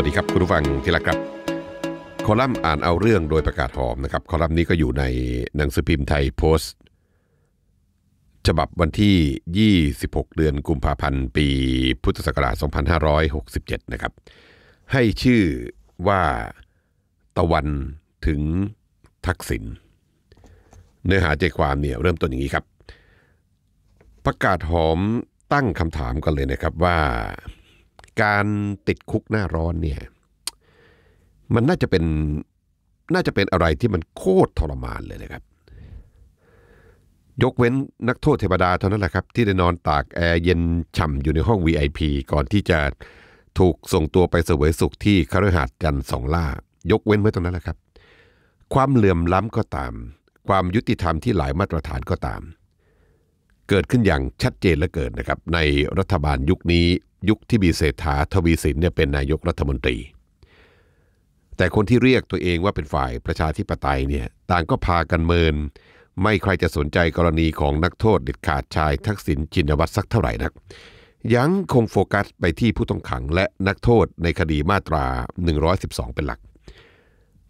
วัสดีครับ คุณผู้ฟัง ที่รักครับ คอลัมน์อ่านเอาเรื่องโดยประกาศหอมนะครับคอลัมน์นี้ก็อยู่ในหนังสือพิมพ์ไทยโพสต์ ฉบับวันที่ 26 เดือนกุมภาพันธ์ปีพุทธศักราช 2567 นะครับ ให้ชื่อว่า ตะวันถึงทักษิณเนื้อหาใจความเนี่ยเริ่มต้นอย่างนี้ครับ ประกาศหอมตั้งคำถามกันเลยนะครับว่าการติดคุกหน้าร้อนเนี่ยมันน่าจะเป็นน่าจะเป็นอะไรที่มันโคตรทรมานเลยนะครับ ยกเว้นนักโทษเทวดาเท่านั้นแหละครับ ที่ได้นอนตากแอร์เย็นฉ่ำอยู่ในห้อง VIP ก่อนที่จะถูกส่งตัวไปเสวยสุขที่คฤหาสน์จันสองล่า ยกเว้นไว้ตรงนั้นแหละครับ ความเหลื่อมล้ำก็ตาม ความยุติธรรมที่หลายมาตรฐานก็ตาม เกิดขึ้นอย่างชัดเจนและเกิดนะครับ ในรัฐบาลยุคนี้ยุคที่มีเศรษฐาทวีสินเนี่ยเป็นนายกรัฐมนตรี แต่คนที่เรียกตัวเองว่าเป็นฝ่ายประชาธิปไตยเนี่ย ต่างก็พากันเมิน ไม่ใครจะสนใจกรณีของนักโทษเด็ดขาดชายทักษิณจินวัตรสักเท่าไหร่นัก ยังคงโฟกัสไปที่ผู้ต้องขังและนักโทษในคดีมาตรา 112 เป็นหลัก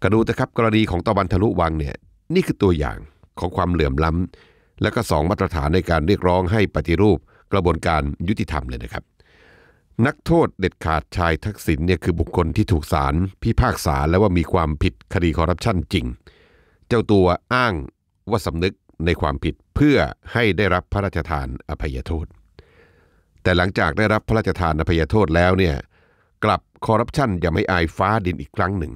กระดูนะครับกรณีของตะวันทะลุวังเนี่ย นี่คือตัวอย่างของความเหลื่อมล้ำและก็สองมาตรฐานในการเรียกร้องให้ปฏิรูปกระบวนการยุติธรรมเลยนะครับนักโทษเด็ดขาดชายทักษิณเนี่ยคือบุคคลที่ถูกศาลพิพากษาแล้วว่ามีความผิดคดีคอร์รัปชันจริง เจ้าตัวอ้างว่าสำนึกในความผิดเพื่อให้ได้รับพระราชทานอภัยโทษ แต่หลังจากได้รับพระราชทานอภัยโทษแล้วเนี่ยกลับคอร์รัปชันยังไม่อายฟ้าดินอีกครั้งหนึ่ง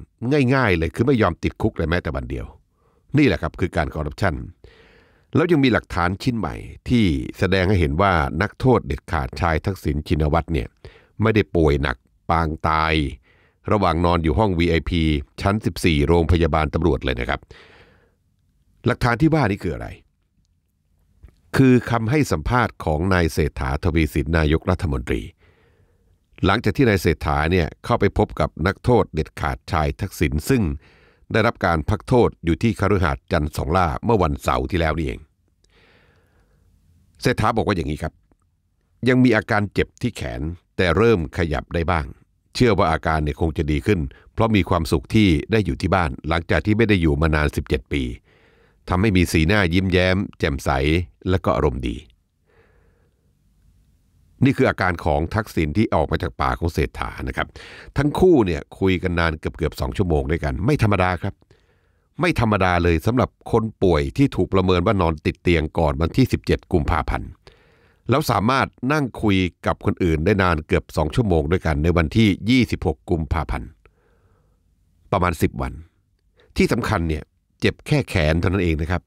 ง่าย ๆ เลยคือไม่ยอมติดคุกเลยแม้แต่วันเดียวนี่แหละครับคือการคอร์รัปชันแล้วยังมีหลักฐานชิ้นใหม่ ที่แสดงให้เห็นว่านักโทษเด็ดขาดชายทักษิณชินวัตรเนี่ยไม่ได้ป่วยหนักปางตาย ระหว่างนอนอยู่ห้อง VIP ชั้น 14 โรงพยาบาลตำรวจเลยนะครับ หลักฐานที่ว่านี่คืออะไร คือคำให้สัมภาษณ์ของนายเศรษฐาทวีสินนายกรัฐมนตรี หลังจากที่นายเศรษฐาเนี่ยเข้าไปพบกับนักโทษเด็ดขาดชายทักษิณซึ่งได้รับการพักโทษอยู่ที่คาหาหั์จันสองล่าเมื่อวันเสาร์ที่แล้วนี่เองเศรษฐาบอกว่าอย่างนี้ครับ ยังมีอาการเจ็บที่แขนแต่เริ่มขยับได้บ้าง เชื่อว่าอาการเนี่ยคงจะดีขึ้น เพราะมีความสุขที่ได้อยู่ที่บ้านหลังจากที่ไม่ได้อยู่มานาน 17 ปีทำให้มีสีหน้ายิ้มแย้ม แจ่มใสและก็อารมณ์ดีนี่คืออาการของทักษิณที่ออกมาจากป่าของเศรษฐานะครับ ทั้งคู่เนี่ยคุยกันนานเกือบเกือบสองชั่วโมงด้วยกันไม่ธรรมดาครับ ไม่ธรรมดาเลยสำหรับคนป่วยที่ถูกประเมินว่านอนติดเตียงก่อนวันที่ 17 กุมภาพันธ์แล้วสามารถนั่งคุยกับคนอื่นได้นานเกือบสองชั่วโมงด้วยกัน ในวันที่ 26 กุมภาพันธ์ประมาณ 10 วัน ที่สำคัญเนี่ยเจ็บแค่แขนเท่านั้นเองนะครับ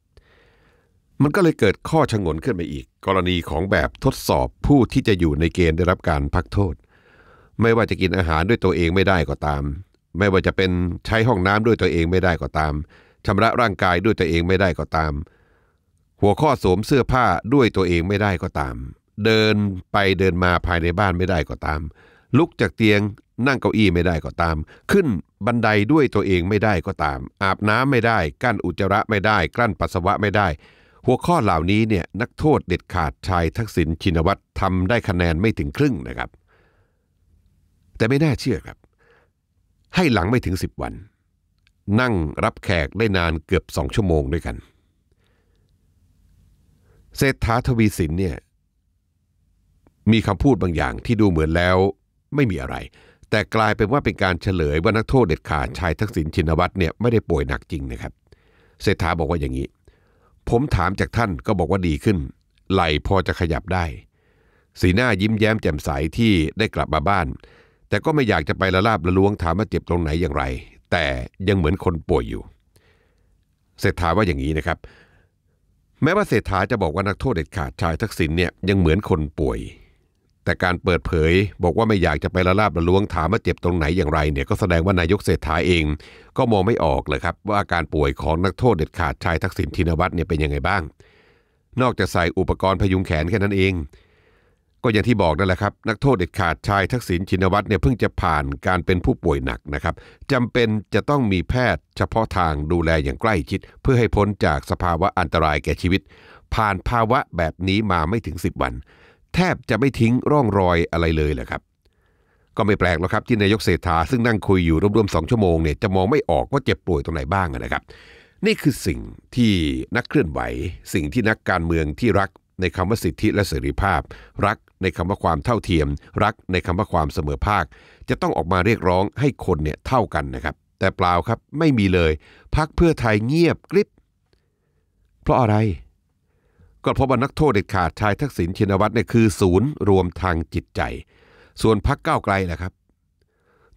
มันก็เลยเกิดข้อชงนขึ้นไปอีก กรณีของแบบทดสอบผู้ที่จะอยู่ในเกณฑ์ได้รับการพักโทษ ไม่ว่าจะกินอาหารด้วยตัวเองไม่ได้ก็ตาม ไม่ว่าจะเป็นใช้ห้องน้ำด้วยตัวเองไม่ได้ก็ตามชำระร่างกายด้วยตัวเองไม่ได้ก็ตาม หัวข้อสวมเสื้อผ้าด้วยตัวเองไม่ได้ก็ตาม เดินไปเดินมาภายในบ้านไม่ได้ก็ตาม ลุกจากเตียงนั่งเก้าอี้ไม่ได้ก็ตาม ขึ้นบันไดด้วยตัวเองไม่ได้ก็ตาม อาบน้ำไม่ได้ กั้นอุจจาระไม่ได้กลั้นปัสสาวะไม่ได้หัวข้อเหล่านี้เนี่ยนักโทษเด็ดขาดชายทักษิณชินวัตรทำได้คะแนนไม่ถึงครึ่งนะครับ แต่ไม่น่าเชื่อครับ ให้หลังไม่ถึงสิบวัน นั่งรับแขกได้นานเกือบสองชั่วโมงด้วยกันเศรษฐาทวีสินเนี่ยมีคำพูดบางอย่างที่ดูเหมือนแล้วไม่มีอะไร แต่กลายเป็นว่าเป็นการเฉลยว่านักโทษเด็ดขาดชายทักษิณชินวัตรเนี่ยไม่ได้ป่วยหนักจริงนะครับเศรษฐาบอกว่าอย่างนี้ผมถามจากท่านก็บอกว่าดีขึ้น ไหลพอจะขยับได้ สีหน้ายิ้มแย้มแจ่มใสที่ได้กลับมาบ้าน แต่ก็ไม่อยากจะไปละลาบละล้วงถามว่าเจ็บตรงไหนอย่างไร แต่ยังเหมือนคนป่วยอยู่เศรษฐาว่าอย่างนี้นะครับ แม้ว่าเศรษฐาจะบอกว่านักโทษเด็ดขาดชายทักษิณเนี่ยยังเหมือนคนป่วยแต่การเปิดเผยบอกว่าไม่อยากจะไปละลาบละล้วงถามว่าเจ็บตรงไหนอย่างไรเนี่ยก็แสดงว่านายกเศรษฐาเอง ก็มองไม่ออกเลยครับว่าอาการป่วยของนักโทษเด็ดขาดชายทักษิณชินวัตรเนี่ยเป็นยังไงบ้าง นอกจากใส่อุปกรณ์พยุงแขนแค่นั้นเอง ก็อย่างที่บอกนั่นแหละครับนักโทษเด็ดขาดชายทักษิณชินวัตรเนี่ยเพิ่งจะผ่านการเป็นผู้ป่วยหนักนะครับจำเป็นจะต้องมีแพทย์เฉพาะทางดูแลอย่างใกล้ชิด เพื่อให้พ้นจากสภาวะอันตรายแก่ชีวิต ผ่านภาวะแบบนี้มาไม่ถึง 10 วันแทบจะไม่ทิ้งร่องรอยอะไรเลยเหรอครับ ก็ไม่แปลกหรอกครับที่นายกเศรษฐาซึ่งนั่งคุยอยู่รวมๆสองชั่วโมงเนี่ยจะมองไม่ออกว่าเจ็บป่วยตรงไหนบ้างนะครับ นี่คือสิ่งที่นักเคลื่อนไหว สิ่งที่นักการเมืองที่รักในคำว่าสิทธิและเสรีภาพ รักในคำว่าความเท่าเทียม รักในคำว่าความเสมอภาค จะต้องออกมาเรียกร้องให้คนเนี่ยเท่ากันนะครับ แต่เปล่าครับไม่มีเลยพักเพื่อไทยเงียบกริบเพราะอะไรก็พบว่านักโทษเด็ดขาดชายทักษิณชินวัตรเนี่ยคือศูนย์รวมทางจิตใจ ส่วนพักก้าวไกลนะครับ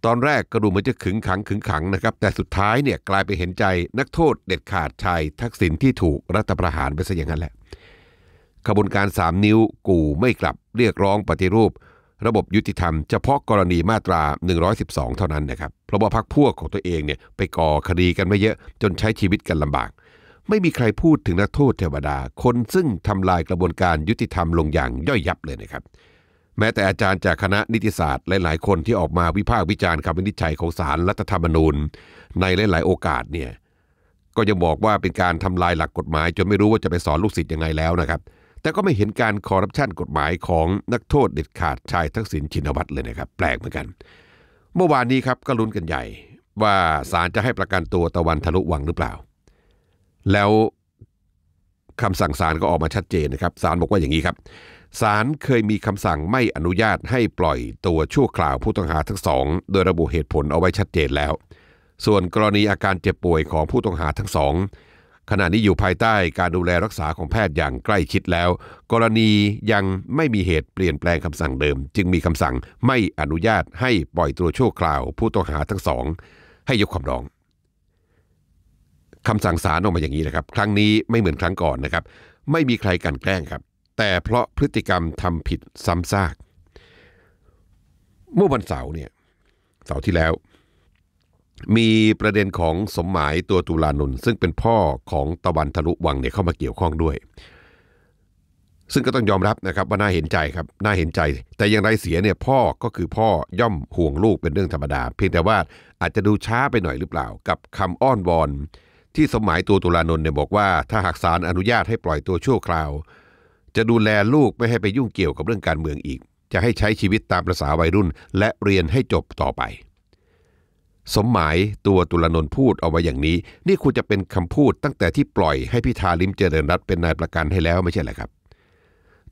ตอนแรกกระดูเหมือนจะขึงขังขึงขังนะครับ แต่สุดท้ายเนี่ยกลายไปเห็นใจนักโทษเด็ดขาดชายทักษิณที่ถูก รัฐประหารไปซะอย่างนั้นแหละ ขบวนการสามนิ้วกู่ไม่กลับเรียกร้องปฏิรูประบบยุติธรรม เฉพาะกรณีมาตรา 112 เท่านั้นนะครับเพราะว่าพักพวกของตัวเองเนี่ยไปก่อคดีกันไม่เยอะจนใช้ชีวิตกันลำบากไม่มีใครพูดถึงนักโทษเทวดาคนซึ่งทำลายกระบวนการยุติธรรมลงอย่างย่อยยับเลยนะครับแม้แต่อาจารย์จากคณะนิติศาสตร์ หลาย ๆ คนที่ออกมาวิพากษ์วิจารณ์คำวินิจฉัยของศาลรรัฐธรรมนูญ ในหลายๆ โอกาสเนี่ยก็ยังบอกว่าเป็นการทำลายหลักกฎหมาย จนไม่รู้ว่าจะไปสอนลูกศิษย์ยังไงแล้วนะครับ แต่ก็ไม่เห็นการคอร์รัปชันกฎหมายของนักโทษเด็ดขาดชายทักษิณชินวัตรเลยนะครับแปลกเหมือนกัน เมื่อวานนี้ครับก็ลุ้นกันใหญ่ว่าศาลจะให้ประกันตัวตะวันทะลุวังหรือเปล่าแล้วคำสั่งศาลก็ออกมาชัดเจนนะครับศาลบอกว่าอย่างนี้ครับศาลเคยมีคำสั่งไม่อนุญาตให้ปล่อยตัวชั่วคราวผู้ต้องหาทั้งสองโดยระบุเหตุผลเอาไว้ชัดเจนแล้ว ส่วนกรณีอาการเจ็บป่วยของผู้ต้องหาทั้งสองขณะนี้อยู่ภายใต้การดูแลรักษาของแพทย์อย่างใกล้ชิดแล้ว กรณียังไม่มีเหตุเปลี่ยนแปลงคำสั่งเดิม จึงมีคำสั่งไม่อนุญาตให้ปล่อยตัวชั่วคราว ผู้ต้องหาทั้งสองให้ยกคำร้องคำสั่งศาลออกมาอย่างนี้นะครับครั้งนี้ไม่เหมือนครั้งก่อนนะครับ ไม่มีใครกันแกล้งครับ แต่เพราะพฤติกรรมทำผิดซ้ำซากเมื่อวันเสาร์เนี่ยเสาร์ที่แล้ว มีประเด็นของสมหมายตัวตุลานุนซึ่งเป็นพ่อของตะวันทะลุวังเนี่ยเข้ามาเกี่ยวข้องด้วย ซึ่งก็ต้องยอมรับนะครับว่าน่าเห็นใจครับน่าเห็นใจ แต่อย่างไรเสียเนี่ยพ่อก็คือพ่อย่อมห่วงลูกเป็นเรื่องธรรมดา เพียงแต่ว่าอาจจะดูช้าไปหน่อยหรือเปล่า กับคำอ้อนวอนที่สมหมายตัวตุลานนท์เนี่ยบอกว่าถ้าหากศาลอนุญาตให้ปล่อยตัวชั่วคราว จะดูแลลูก ไม่ให้ไปยุ่งเกี่ยวกับเรื่องการเมืองอีก จะให้ใช้ชีวิตตามประษาวัยรุ่น และเรียนให้จบต่อไป สมหมายตัวตุลานนท์พูดเอาไว้อย่างนี้ นี่ควรจะเป็นคำพูดตั้งแต่ที่ปล่อยให้พิธาลิมเจริญรัตเป็นนายประกันให้แล้วไม่ใช่เหรอครับ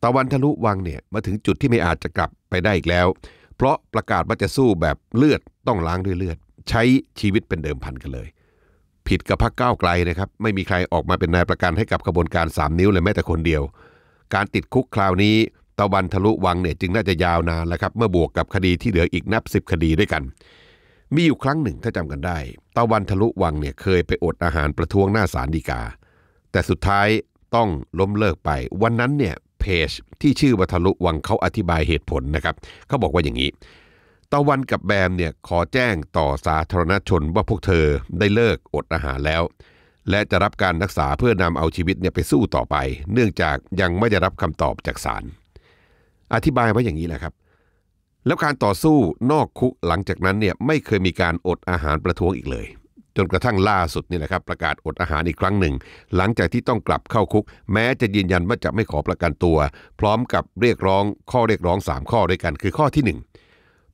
ตะวันทะลุวังเนี่ยมาถึงจุดที่ไม่อาจจะกลับไปได้อีกแล้ว เพราะประกาศว่าจะสู้แบบเลือดต้องล้างด้วยเลือด ใช้ชีวิตเป็นเดิมพันกันเลยผิดกับพรรคก้าวไกลนะครับไม่มีใครออกมาเป็นนายประกันให้กับกระบวนการ 3 นิ้วเลยแม้แต่คนเดียว การติดคุกคราวนี้ ตะวันทะลุวังเนี่ยจึงน่าจะยาวนานแล้วครับเมื่อบวกกับคดีที่เหลืออีกนับ 10 คดีด้วยกัน มีอยู่ครั้งหนึ่งถ้าจำกันได้ ตะวันทะลุวังเนี่ยเคยไปอดอาหารประท้วงหน้าศาลฎีกา แต่สุดท้ายต้องล้มเลิกไป วันนั้นเนี่ยเพจที่ชื่อวัทะลุวังเขาอธิบายเหตุผลนะครับเขาบอกว่าอย่างนี้ตะวันกับแบมเนี่ยขอแจ้งต่อสาธารณชนว่าพวกเธอได้เลิกอดอาหารแล้ว และจะรับการรักษาเพื่อนำเอาชีวิตเนี่ยไปสู้ต่อไป เนื่องจากยังไม่ได้รับคำตอบจากศาลอธิบายไว้อย่างนี้แหละครับ แล้วการต่อสู้นอกคุกหลังจากนั้นเนี่ยไม่เคยมีการอดอาหารประท้วงอีกเลย จนกระทั่งล่าสุดนี่แหละครับ ประกาศอดอาหารอีกครั้งหนึ่ง หลังจากที่ต้องกลับเข้าคุก แม้จะยืนยันว่าจะไม่ขอประกันตัว พร้อมกับเรียกร้องข้อเรียกร้อง 3 ข้อด้วยกัน คือข้อที่ 1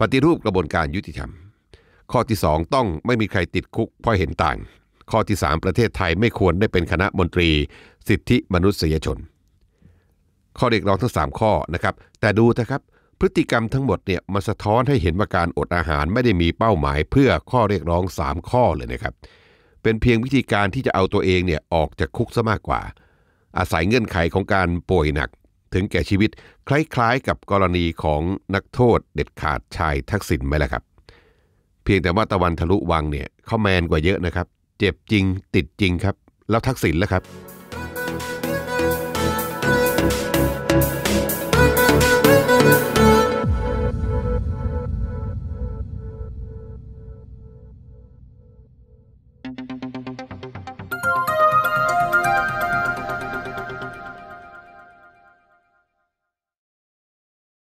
ปฏิรูปกระบวนการยุติธรรม ข้อที่ 2 ต้องไม่มีใครติดคุกเพราะเห็นต่าง ข้อที่ 3 ประเทศไทยไม่ควรได้เป็นคณะมนตรี สิทธิมนุษยชน ข้อเรียกร้องทั้ง3ข้อนะครับ แต่ดูนะครับพฤติกรรมทั้งหมดเนี่ยมาสะท้อนให้เห็นว่าการอดอาหารไม่ได้มีเป้าหมายเพื่อข้อเรียกร้อง 3 ข้อเลยนะครับ เป็นเพียงวิธีการที่จะเอาตัวเองเนี่ยออกจากคุกซะมากกว่า อาศัยเงื่อนไขของการป่วยหนักถึงแก่ชีวิตคล้ายๆกับกรณีของนักโทษเด็ดขาดชายทักษิณไหมล่ะครับ เพียงแต่ว่าตะวันทะลุวังเนี่ยเขาแมนกว่าเยอะนะครับ เจ็บจริงติดจริงครับ แล้วทักษิณล่ะครับ